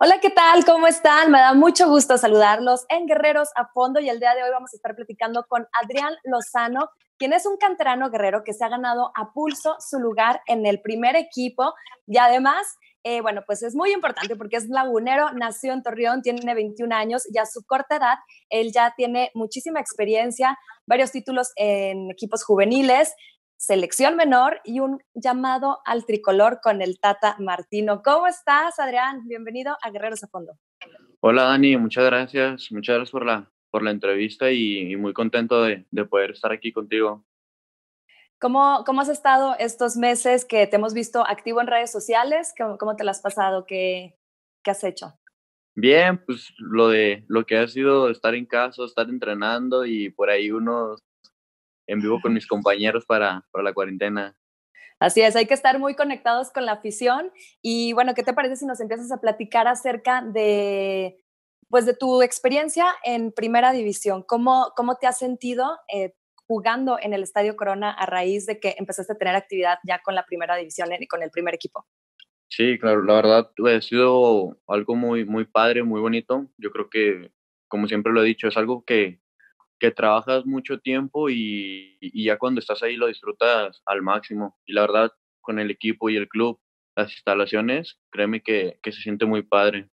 Hola, ¿qué tal? ¿Cómo están? Me da mucho gusto saludarlos en Guerreros a Fondo y el día de hoy vamos a estar platicando con Adrián Lozano, quien es un canterano guerrero que se ha ganado a pulso su lugar en el primer equipo y además eh, bueno, pues es muy importante porque es lagunero, nació en Torreón, tiene 21 años y a su corta edad él ya tiene muchísima experiencia, varios títulos en equipos juveniles, selección menor y un llamado al tricolor con el Tata Martino. ¿Cómo estás, Adrián? Bienvenido a Guerreros a Fondo. Hola, Dani, muchas gracias. Muchas gracias por la, por la entrevista y, muy contento de, poder estar aquí contigo. ¿Cómo, ¿Cómo has estado estos meses que te hemos visto activo en redes sociales? ¿Cómo, te lo has pasado? ¿Qué, has hecho? Bien, pues lo de lo que ha sido estar en casa, estar entrenando y por ahí unos en vivo con mis compañeros para, la cuarentena. Así es, hay que estar muy conectados con la afición. Y bueno, ¿qué te parece si nos empiezas a platicar acerca de, pues, de tu experiencia en primera división? ¿Cómo, cómo te has sentido eh, jugando en el Estadio Corona a raíz de que empezaste a tener actividad ya con la primera división y con el primer equipo? Sí, claro, la verdad pues, ha sido algo muy, muy padre, muy bonito. Yo creo que, como siempre lo he dicho, es algo que, que trabajas mucho tiempo y, ya cuando estás ahí lo disfrutas al máximo. Y la verdad, con el equipo y el club, las instalaciones, créeme que, se siente muy padre.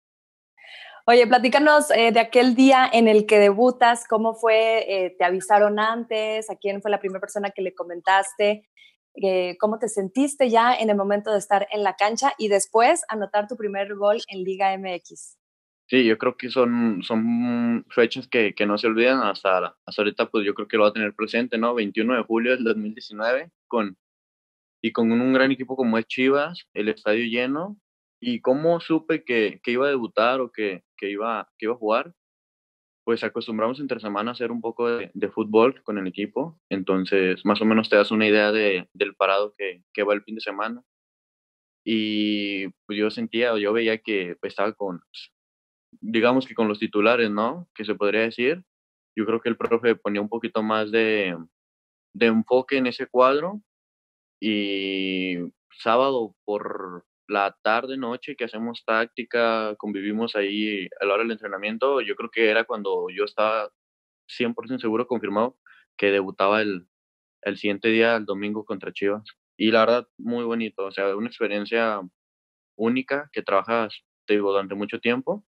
Oye, platícanos eh, de aquel día en el que debutas, cómo fue, eh, te avisaron antes, a quién fue la primera persona que le comentaste, eh, cómo te sentiste ya en el momento de estar en la cancha y después anotar tu primer gol en Liga MX. Sí, yo creo que son, son fechas que, que, no se olvidan hasta, hasta ahorita, pues yo creo que lo va a tener presente, ¿no? 21 de julio del 2019 con, y con un gran equipo como es Chivas, el estadio lleno. ¿Y cómo supe que, que iba a debutar o que, que, iba, que iba a jugar? Pues acostumbramos entre semana a hacer un poco de, de fútbol con el equipo, entonces más o menos te das una idea de, del parado que, que va el fin de semana y pues yo sentía, yo veía que estaba con, digamos que con los titulares, ¿no? Que se podría decir. Yo creo que el profe ponía un poquito más de, de enfoque en ese cuadro y sábado por la tarde, noche que hacemos táctica, convivimos ahí a la hora del entrenamiento, yo creo que era cuando yo estaba 100% seguro, confirmado, que debutaba el, el siguiente día, el domingo contra Chivas. Y la verdad, muy bonito, o sea, una experiencia única que trabajas, te digo, durante mucho tiempo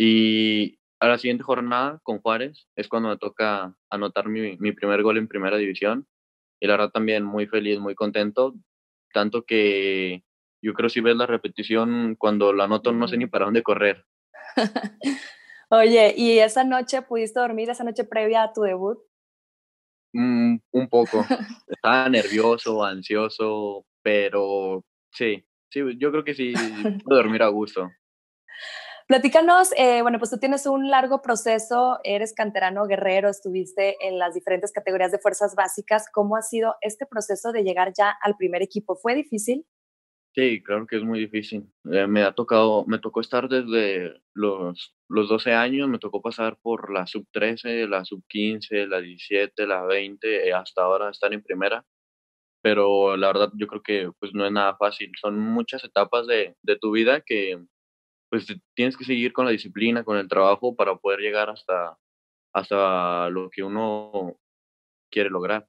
y a la siguiente jornada con Juárez es cuando me toca anotar mi, primer gol en primera división. Y la verdad también muy feliz, muy contento. Tanto que yo creo si ves la repetición, cuando la anoto no sé ni para dónde correr. Oye, ¿y esa noche pudiste dormir, esa noche previa a tu debut? Mm, un poco. Estaba nervioso, ansioso, pero sí, sí, yo creo que sí pude dormir a gusto. Platícanos, eh, bueno, pues tú tienes un largo proceso, eres canterano guerrero, estuviste en las diferentes categorías de fuerzas básicas. ¿Cómo ha sido este proceso de llegar ya al primer equipo? ¿Fue difícil? Sí, claro que es muy difícil. Eh, me ha tocado, me tocó estar desde los, los 12 años, me tocó pasar por la sub 13, la sub 15, la 17, la 20, eh, hasta ahora estar en primera. Pero la verdad yo creo que pues no es nada fácil. Son muchas etapas de, de tu vida que pues tienes que seguir con la disciplina, con el trabajo para poder llegar hasta, hasta lo que uno quiere lograr.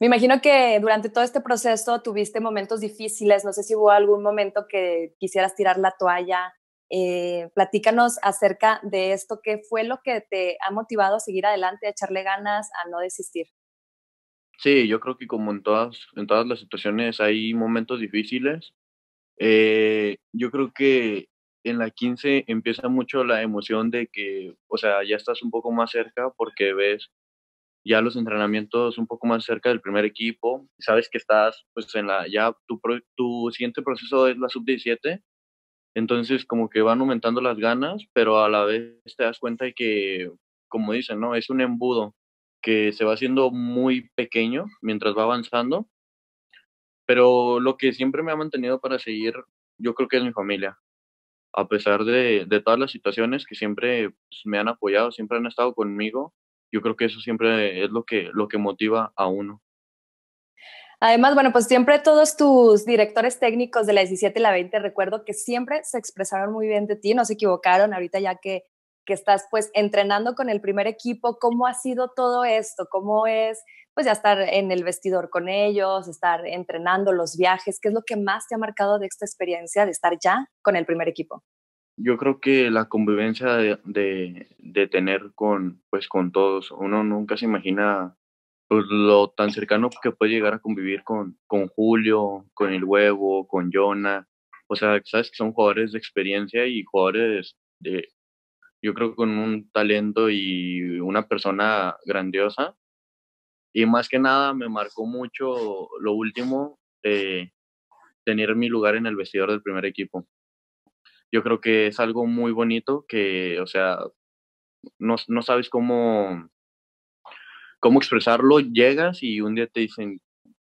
Me imagino que durante todo este proceso tuviste momentos difíciles, no sé si hubo algún momento que quisieras tirar la toalla. Eh, platícanos acerca de esto, ¿qué fue lo que te ha motivado a seguir adelante, a echarle ganas, a no desistir? Sí, yo creo que como en todas, en todas las situaciones hay momentos difíciles, eh, yo creo que en la 15 empieza mucho la emoción de que, o sea, ya estás un poco más cerca porque ves ya los entrenamientos un poco más cerca del primer equipo, sabes que estás, pues, en la, ya tu, tu siguiente proceso es la sub-17, entonces como que van aumentando las ganas, pero a la vez te das cuenta de que, como dicen, ¿no? Es un embudo que se va haciendo muy pequeño mientras va avanzando pero lo que siempre me ha mantenido para seguir, yo creo que es mi familia. A pesar de, todas las situaciones que siempre pues, me han apoyado, siempre han estado conmigo, yo creo que eso siempre es lo que, lo que motiva a uno. Además, bueno, pues siempre todos tus directores técnicos de la 17 y la 20, recuerdo que siempre se expresaron muy bien de ti, no se equivocaron, ahorita ya que que estás pues entrenando con el primer equipo, ¿cómo ha sido todo esto? ¿Cómo es pues ya estar en el vestidor con ellos, estar entrenando los viajes? ¿Qué es lo que más te ha marcado de esta experiencia de estar ya con el primer equipo? Yo creo que la convivencia de, de, tener con, pues, con todos, uno nunca se imagina pues, lo tan cercano que puede llegar a convivir con, con Julio, con el huevo, con Jonah. O sea, sabes que son jugadores de experiencia y jugadores de, yo creo con un talento y una persona grandiosa. Y más que nada me marcó mucho lo último de tener mi lugar en el vestidor del primer equipo. Yo creo que es algo muy bonito que, o sea, no, no sabes cómo, cómo expresarlo. Llegas y un día te dicen,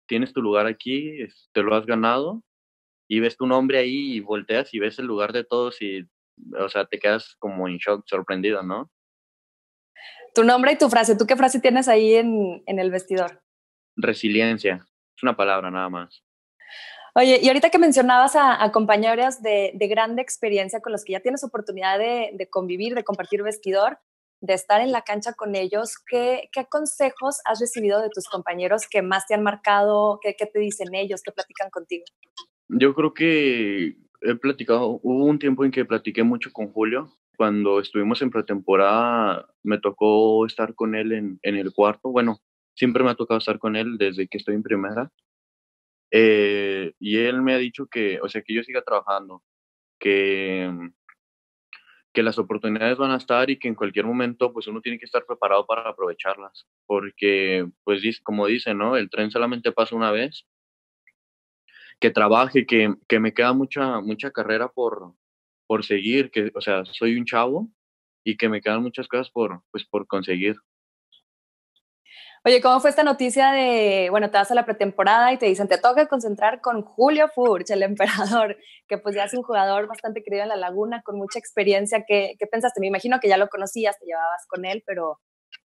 tienes tu lugar aquí, te lo has ganado, y ves tu nombre ahí y volteas y ves el lugar de todos y o sea, te quedas como en shock, sorprendido, ¿no? Tu nombre y tu frase, ¿tú qué frase tienes ahí en, el vestidor? Resiliencia, es una palabra nada más. Oye, y ahorita que mencionabas a, compañeros de, de, grande experiencia con los que ya tienes oportunidad de, convivir, de compartir vestidor, de estar en la cancha con ellos, ¿qué, consejos has recibido de tus compañeros que más te han marcado? ¿Qué, qué te dicen ellos? ¿Qué platican contigo? Yo creo que he platicado, hubo un tiempo en que platiqué mucho con Julio. Cuando estuvimos en pretemporada, me tocó estar con él en, en el cuarto. Bueno, siempre me ha tocado estar con él desde que estoy en primera. Eh, y él me ha dicho que, o sea, que yo siga trabajando, que, que las oportunidades van a estar y que en cualquier momento, pues uno tiene que estar preparado para aprovecharlas. Porque, pues, como dice, ¿no? El tren solamente pasa una vez que trabaje, que, que, me queda mucha, mucha carrera por, por seguir, que, o sea, soy un chavo y que me quedan muchas cosas por, pues, por conseguir. Oye, ¿cómo fue esta noticia de, bueno, te vas a la pretemporada y te dicen, te toca concentrar con Julio Furch, el emperador, que pues ya es un jugador bastante querido en la laguna, con mucha experiencia. ¿Qué, qué pensaste? Me imagino que ya lo conocías, te llevabas con él, pero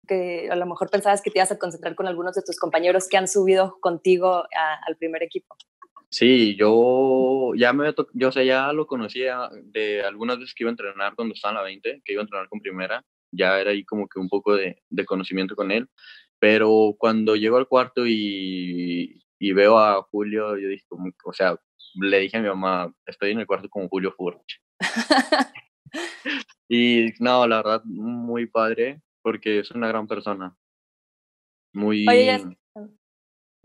que a lo mejor pensabas que te ibas a concentrar con algunos de tus compañeros que han subido contigo al primer equipo. Sí, yo ya me yo sé, ya lo conocía de algunas veces que iba a entrenar cuando estaba en la 20, que iba a entrenar con primera, ya era ahí como que un poco de, conocimiento con él, pero cuando llego al cuarto y, veo a Julio, yo dije, o sea, le dije a mi mamá, estoy en el cuarto con Julio Furch. y no, la verdad, muy padre, porque es una gran persona. Muy... Oye,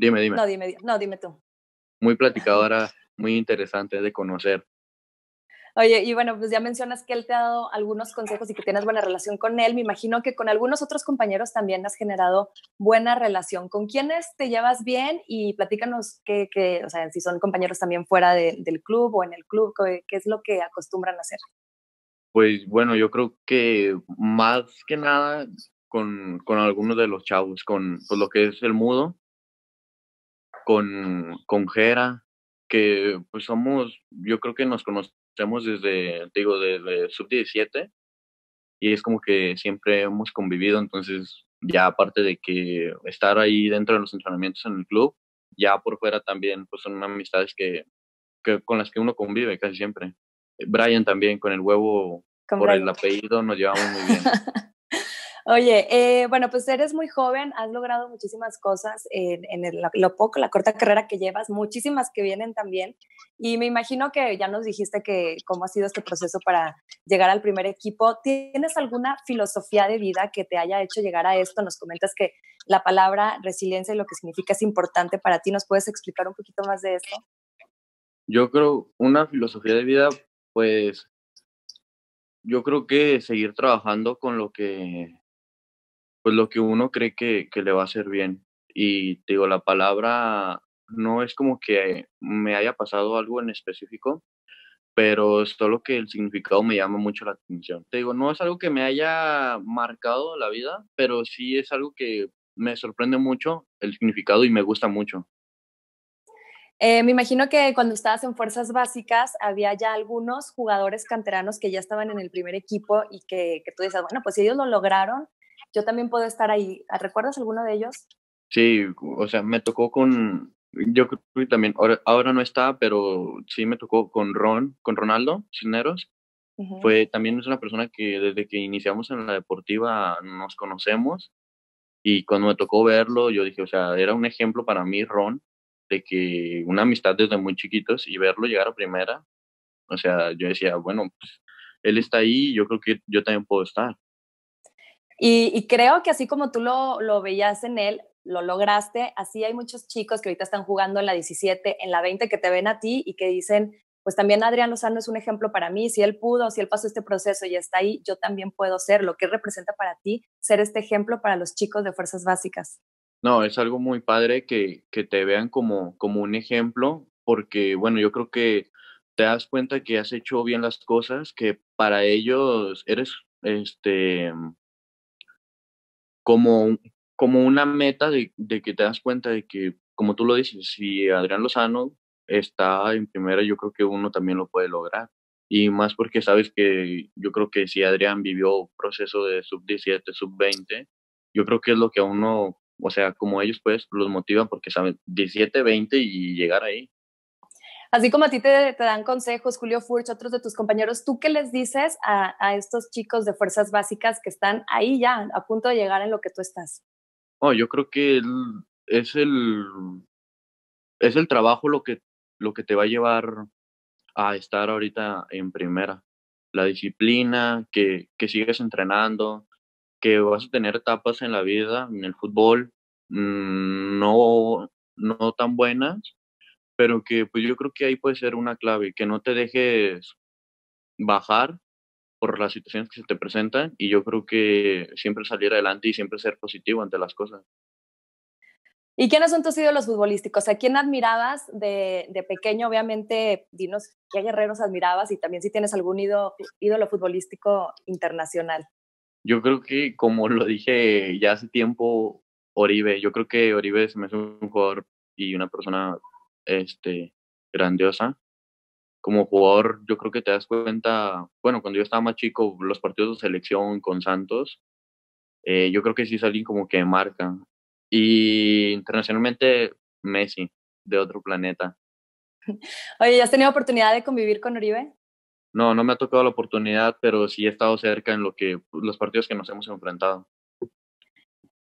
Dime, dime, no, dime tú muy platicadora, muy interesante de conocer. Oye, y bueno, pues ya mencionas que él te ha dado algunos consejos y que tienes buena relación con él. Me imagino que con algunos otros compañeros también has generado buena relación. ¿Con quiénes te llevas bien? Y platícanos que, o sea, si son compañeros también fuera del club o en el club, ¿qué es lo que acostumbran a hacer? Pues bueno, yo creo que más que nada con, algunos de los chavos, con pues, lo que es el mudo, con, con Jera, que pues somos, yo creo que nos conocemos desde, digo, desde sub-17 y es como que siempre hemos convivido, entonces ya aparte de que estar ahí dentro de los entrenamientos en el club, ya por fuera también pues son amistades que, que con las que uno convive casi siempre. Brian también con el huevo por el apellido nos llevamos muy bien. Oye, eh, bueno, pues eres muy joven, has logrado muchísimas cosas en, lo poco, la corta carrera que llevas, muchísimas que vienen también. Y me imagino que ya nos dijiste que cómo ha sido este proceso para llegar al primer equipo. ¿Tienes alguna filosofía de vida que te haya hecho llegar a esto? Nos comentas que la palabra resiliencia y lo que significa es importante para ti. ¿Nos puedes explicar un poquito más de esto? Yo creo una filosofía de vida, pues yo creo que seguir trabajando con lo que pues, lo que uno cree que, le va a hacer bien. Y digo, la palabra no es como que me haya pasado algo en específico, pero es todo lo que el significado me llama mucho la atención. Te digo, no es algo que me haya marcado la vida, pero sí es algo que me sorprende mucho el significado y me gusta mucho. Eh, me imagino que cuando estabas en fuerzas básicas había ya algunos jugadores canteranos que ya estaban en el primer equipo y que, que tú dices, bueno, pues si ellos lo lograron, yo también puedo estar ahí. Ah, ¿Recuerdas alguno de ellos? Sí, o sea, me tocó con, yo creo que también, ahora, ahora no está, pero sí me tocó con Ron, con Ronaldo Cisneros. Fue, también es una persona que desde que iniciamos en la deportiva nos conocemos y cuando me tocó verlo, yo dije, o sea, era un ejemplo para mí, Ron, de que una amistad desde muy chiquitos y verlo llegar a primera, o sea, yo decía, bueno, pues él está ahí, yo creo que yo también puedo estar. Y, creo que así como tú lo, lo veías en él, lo lograste. Así hay muchos chicos que ahorita están jugando en la 17, en la 20, que te ven a ti y que dicen, pues también Adrián Lozano es un ejemplo para mí, si él pudo, si él pasó este proceso y está ahí, yo también puedo ser. Lo que representa para ti ser este ejemplo para los chicos de fuerzas básicas? No, es algo muy padre que, que te vean como, como un ejemplo, porque bueno, yo creo que te das cuenta que has hecho bien las cosas, que para ellos eres este como, como una meta de, que te das cuenta de que, como tú lo dices, si Adrián Lozano está en primera, yo creo que uno también lo puede lograr. Y más porque sabes que yo creo que si Adrián vivió un proceso de sub-17, sub-20, yo creo que es lo que a uno, o sea, como ellos pues, los motivan porque saben 17, 20 y llegar ahí. Así como a ti te, te, dan consejos, Julio Furch, otros de tus compañeros, ¿tú qué les dices a, estos chicos de fuerzas básicas que están ahí ya, a punto de llegar en lo que tú estás? Oh, yo creo que es el es el trabajo lo que lo que te va a llevar a estar ahorita en primera. La disciplina, que, que sigues entrenando, que vas a tener etapas en la vida, en el fútbol, mm, no, no tan buenas, pero que pues yo creo que ahí puede ser una clave, que no te dejes bajar por las situaciones que se te presentan y yo creo que siempre salir adelante y siempre ser positivo ante las cosas. ¿Y quiénes son tus ídolos futbolísticos? ¿A quién admirabas de, pequeño? Obviamente, dinos qué guerreros admirabas y también si tienes algún ídolo, ídolo futbolístico internacional. Yo creo que, como lo dije ya hace tiempo, Oribe. Yo creo que Oribe se me es un jugador y una persona este, grandiosa. Como jugador, yo creo que te das cuenta, bueno, cuando yo estaba más chico, los partidos de selección con Santos, eh, yo creo que sí es alguien como que marca. Y internacionalmente, Messi, de otro planeta. Oye, ¿ya has tenido oportunidad de convivir con Uribe? No, no me ha tocado la oportunidad, pero sí he estado cerca en lo que los partidos que nos hemos enfrentado.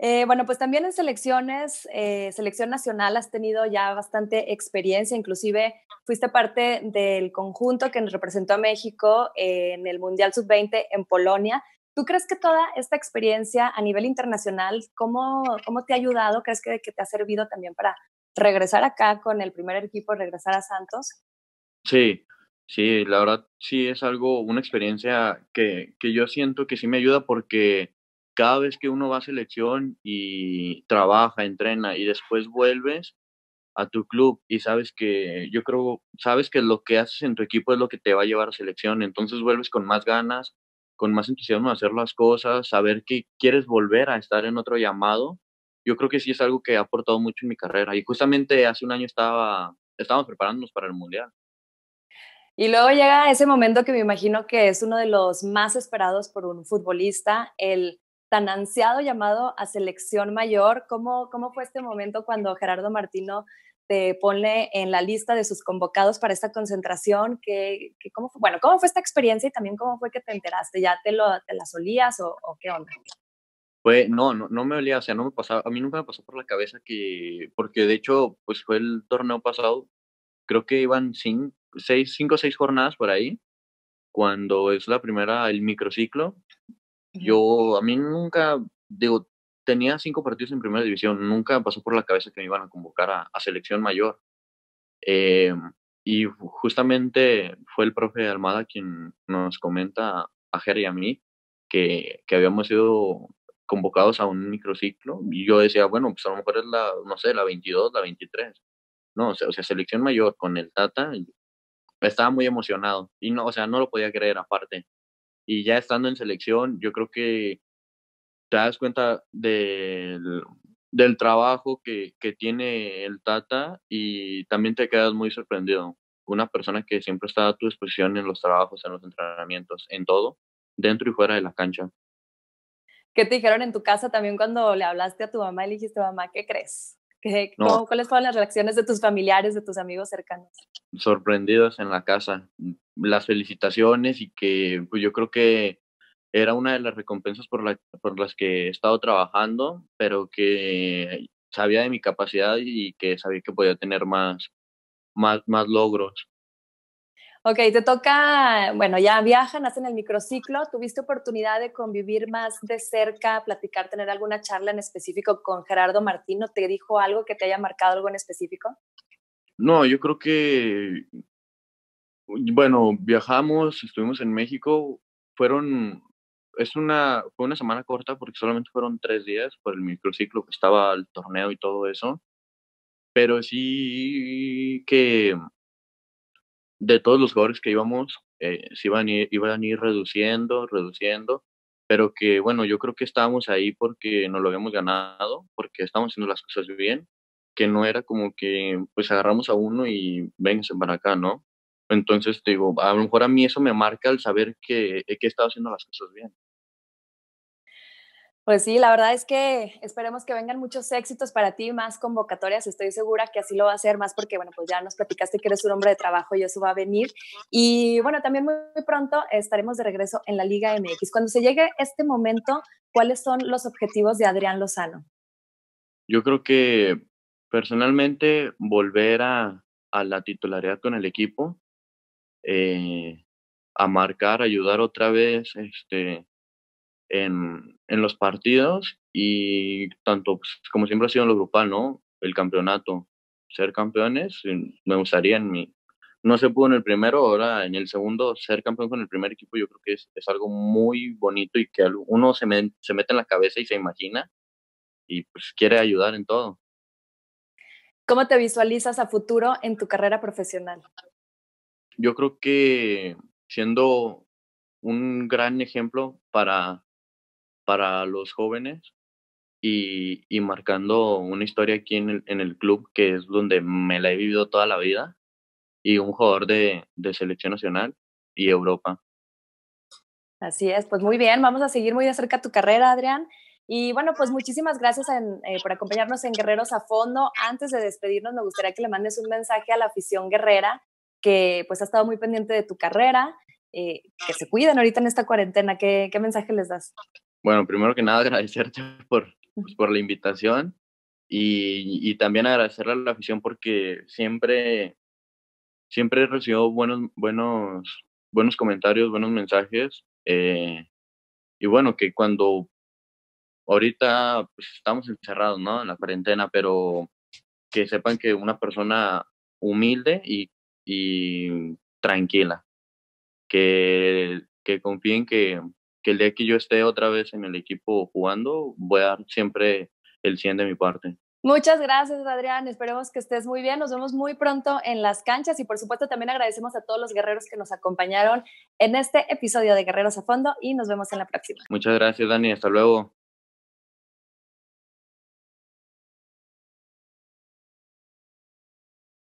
Eh, bueno, pues también en selecciones, eh, selección nacional has tenido ya bastante experiencia, inclusive fuiste parte del conjunto que nos representó a México en el Mundial Sub-20 en Polonia. ¿Tú crees que toda esta experiencia a nivel internacional, cómo, cómo te ha ayudado? ¿Crees que, que te ha servido también para regresar acá con el primer equipo, regresar a Santos? Sí, sí, la verdad sí es algo, una experiencia que, que yo siento que sí me ayuda porque cada vez que uno va a selección y trabaja, entrena y después vuelves a tu club y sabes que yo creo, sabes que lo que haces en tu equipo es lo que te va a llevar a selección, entonces vuelves con más ganas, con más entusiasmo a hacer las cosas, saber que quieres volver a estar en otro llamado. Yo creo que sí es algo que ha aportado mucho en mi carrera y justamente hace un año estaba, estábamos preparándonos para el Mundial. Y luego llega ese momento que me imagino que es uno de los más esperados por un futbolista, el tan ansiado llamado a selección mayor. ¿Cómo, cómo fue este momento cuando Gerardo Martino te pone en la lista de sus convocados para esta concentración? ¿Qué, qué, cómo fue? Bueno, ¿cómo fue esta experiencia y también cómo fue que te enteraste? ¿Ya te, lo, te la solías o, qué onda? Pues no, no, no, me olía, o sea, no me pasaba, a mí nunca me pasó por la cabeza que, porque de hecho, pues fue el torneo pasado, creo que iban cinco, cinco o seis jornadas por ahí, cuando es la primera, el microciclo, yo, a mí nunca, digo, tenía cinco partidos en primera división, nunca pasó por la cabeza que me iban a convocar a, selección mayor. Eh, y justamente fue el profe Almada quien nos comenta a Jerry y a mí que, que habíamos sido convocados a un microciclo y yo decía, bueno, pues a lo mejor es la, no sé, la 22, la 23. No, o sea selección mayor con el Tata, estaba muy emocionado y no, o sea, no lo podía creer aparte y ya estando en selección, yo creo que te das cuenta del, del trabajo que, que, tiene el Tata y también te quedas muy sorprendido. Una persona que siempre está a tu disposición en los trabajos, en los entrenamientos, en todo, dentro y fuera de la cancha. ¿Qué te dijeron en tu casa también cuando le hablaste a tu mamá y le dijiste, mamá, ¿qué crees? cómo, ¿Cuáles fueron las reacciones de tus familiares, de tus amigos cercanos? Sorprendidos en la casa las felicitaciones y que pues yo creo que era una de las recompensas por, por las que he estado trabajando, pero que sabía de mi capacidad y que sabía que podía tener más, más, más logros. Ok, te toca, bueno, ya viajan, hacen el microciclo, ¿tuviste oportunidad de convivir más de cerca, platicar, tener alguna charla en específico con Gerardo Martino? ¿Te dijo algo que te haya marcado algo en específico? No, yo creo que bueno, viajamos, estuvimos en México, fueron, es una, fue una semana corta porque solamente fueron tres días por el microciclo que estaba el torneo y todo eso, pero sí que de todos los jugadores que íbamos, eh, se iban, a ir, reduciendo, reduciendo, pero que bueno, yo creo que estábamos ahí porque nos lo habíamos ganado, porque estábamos haciendo las cosas bien, que no era como que pues agarramos a uno y vénganse para acá, ¿no? Entonces, digo, a lo mejor a mí eso me marca el saber que, he estado haciendo las cosas bien. Pues sí, la verdad es que esperemos que vengan muchos éxitos para ti, más convocatorias, estoy segura que así lo va a ser, más porque, bueno, pues ya nos platicaste que eres un hombre de trabajo y eso va a venir. Y bueno, también muy, pronto estaremos de regreso en la Liga MX. Cuando se llegue este momento, ¿cuáles son los objetivos de Adrián Lozano? Yo creo que personalmente volver a la titularidad con el equipo, eh, a marcar, ayudar otra vez este, en, en los partidos y tanto pues, como siempre ha sido en lo grupal, ¿no? El campeonato, ser campeones, me gustaría en mi... No se pudo en el primero, ahora en el segundo, ser campeón con el primer equipo yo creo que es, es algo muy bonito y que uno se, se mete en la cabeza y se imagina y pues quiere ayudar en todo. ¿Cómo te visualizas a futuro en tu carrera profesional? yo creo que siendo un gran ejemplo para, para los jóvenes y, marcando una historia aquí en el, club, que es donde me la he vivido toda la vida, y un jugador de, selección nacional y Europa. Así es, pues muy bien, vamos a seguir muy de cerca tu carrera, Adrián. Y bueno, pues muchísimas gracias eh, por acompañarnos en Guerreros a Fondo. Antes de despedirnos, me gustaría que le mandes un mensaje a la afición guerrera que pues ha estado muy pendiente de tu carrera, eh, que se cuiden ahorita en esta cuarentena. ¿Qué, ¿Qué, mensaje les das? Bueno, primero que nada agradecerte por, pues, por la invitación y, también agradecerle a la afición porque siempre, siempre he buenos, buenos, buenos comentarios, buenos mensajes. Eh, y bueno, que cuando ahorita pues, estamos encerrados, ¿no? En la cuarentena, pero que sepan que una persona humilde y y tranquila. Que, que confíen que, que el día que yo esté otra vez en el equipo jugando, voy a dar siempre el 100 de mi parte. Muchas gracias, Adrián. Esperemos que estés muy bien. Nos vemos muy pronto en las canchas y por supuesto también agradecemos a todos los guerreros que nos acompañaron en este episodio de Guerreros a Fondo y nos vemos en la próxima. Muchas gracias, Dani. Hasta luego.